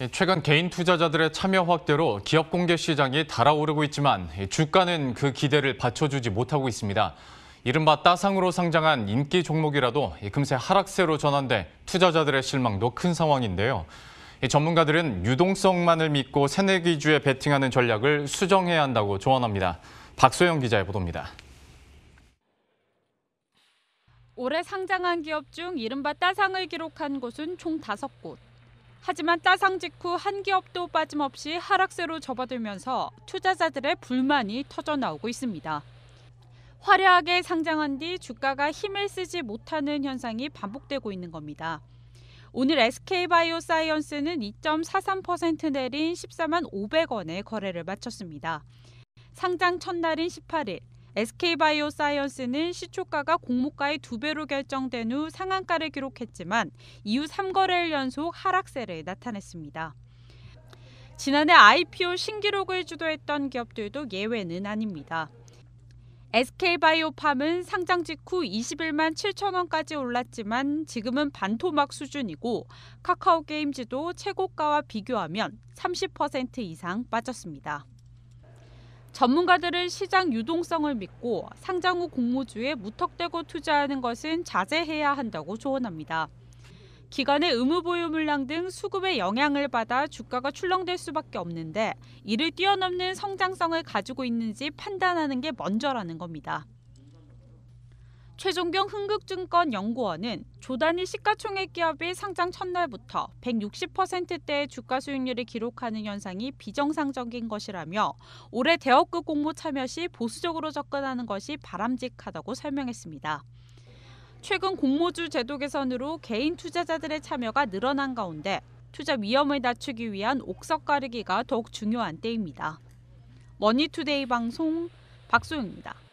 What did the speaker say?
예, 최근 개인 투자자들의 참여 확대로 기업 공개 시장이 달아오르고 있지만 주가는 그 기대를 받쳐주지 못하고 있습니다. 이른바 따상으로 상장한 인기 종목이라도 금세 하락세로 전환돼 투자자들의 실망도 큰 상황인데요. 전문가들은 유동성만을 믿고 새내기 주에 베팅하는 전략을 수정해야 한다고 조언합니다. 박소영 기자의 보도입니다. 올해 상장한 기업 중 이른바 따상을 기록한 곳은 총 5곳. 하지만 따상 직후 한 기업도 빠짐없이 하락세로 접어들면서 투자자들의 불만이 터져 나오고 있습니다. 화려하게 상장한 뒤 주가가 힘을 쓰지 못하는 현상이 반복되고 있는 겁니다. 오늘 SK바이오사이언스는 2.43% 내린 14만 500원에 거래를 마쳤습니다. 상장 첫날인 18일 SK바이오사이언스는 시초가가 공모가의 두 배로 결정된 후 상한가를 기록했지만 이후 3거래일 연속 하락세를 나타냈습니다. 지난해 IPO 신기록을 주도했던 기업들도 예외는 아닙니다. SK바이오팜은 상장 직후 21만 7천 원까지 올랐지만 지금은 반토막 수준이고 카카오 게임즈도 최고가와 비교하면 30% 이상 빠졌습니다. 전문가들은 시장 유동성을 믿고 상장 후 공모주에 무턱대고 투자하는 것은 자제해야 한다고 조언합니다. 기관의 의무 보유 물량 등 수급의 영향을 받아 주가가 출렁될 수밖에 없는데 이를 뛰어넘는 성장성을 가지고 있는지 판단하는 게 먼저라는 겁니다. 최종경 흥국증권 연구원은 조단위 시가총액 기업이 상장 첫날부터 160%대의 주가 수익률을 기록하는 현상이 비정상적인 것이라며 올해 대업급 공모 참여 시 보수적으로 접근하는 것이 바람직하다고 설명했습니다. 최근 공모주 제도 개선으로 개인 투자자들의 참여가 늘어난 가운데 투자 위험을 낮추기 위한 옥석 가르기가 더욱 중요한 때입니다. 머니투데이 방송 박소영입니다.